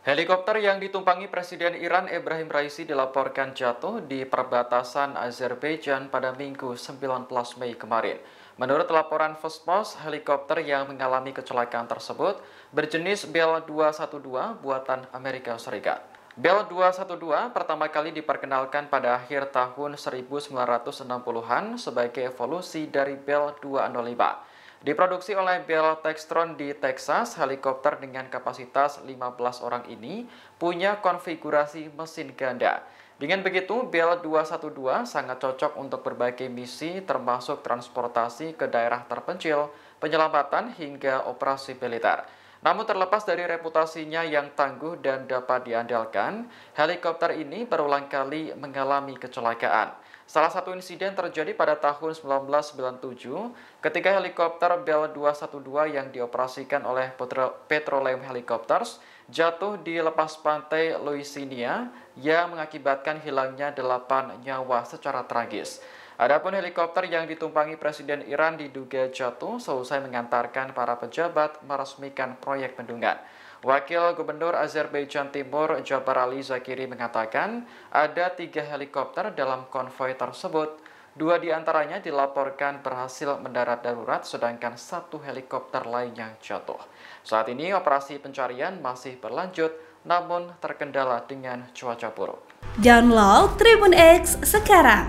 Helikopter yang ditumpangi Presiden Iran Ibrahim Raisi dilaporkan jatuh di perbatasan Azerbaijan pada Minggu 19 Mei kemarin. Menurut laporan Post, helikopter yang mengalami kecelakaan tersebut berjenis Bell 212 buatan Amerika Serikat. Bell 212 pertama kali diperkenalkan pada akhir tahun 1960-an sebagai evolusi dari Bell 205. Diproduksi oleh Bell Textron di Texas, helikopter dengan kapasitas 15 orang ini punya konfigurasi mesin ganda. Dengan begitu, Bell 212 sangat cocok untuk berbagai misi termasuk transportasi ke daerah terpencil, penyelamatan hingga operasi militer. Namun terlepas dari reputasinya yang tangguh dan dapat diandalkan, helikopter ini berulang kali mengalami kecelakaan. Salah satu insiden terjadi pada tahun 1997 ketika helikopter Bell 212 yang dioperasikan oleh Petro Petroleum Helicopters jatuh di lepas pantai Louisiana yang mengakibatkan hilangnya 8 nyawa secara tragis. Adapun helikopter yang ditumpangi Presiden Iran diduga jatuh selesai mengantarkan para pejabat meresmikan proyek bendungan. Wakil Gubernur Azerbaijan Timur Jabar Ali Zakiri mengatakan ada tiga helikopter dalam konvoi tersebut. Dua di antaranya dilaporkan berhasil mendarat darurat, sedangkan satu helikopter lain yang jatuh. Saat ini operasi pencarian masih berlanjut, namun terkendala dengan cuaca buruk. Download Tribun X sekarang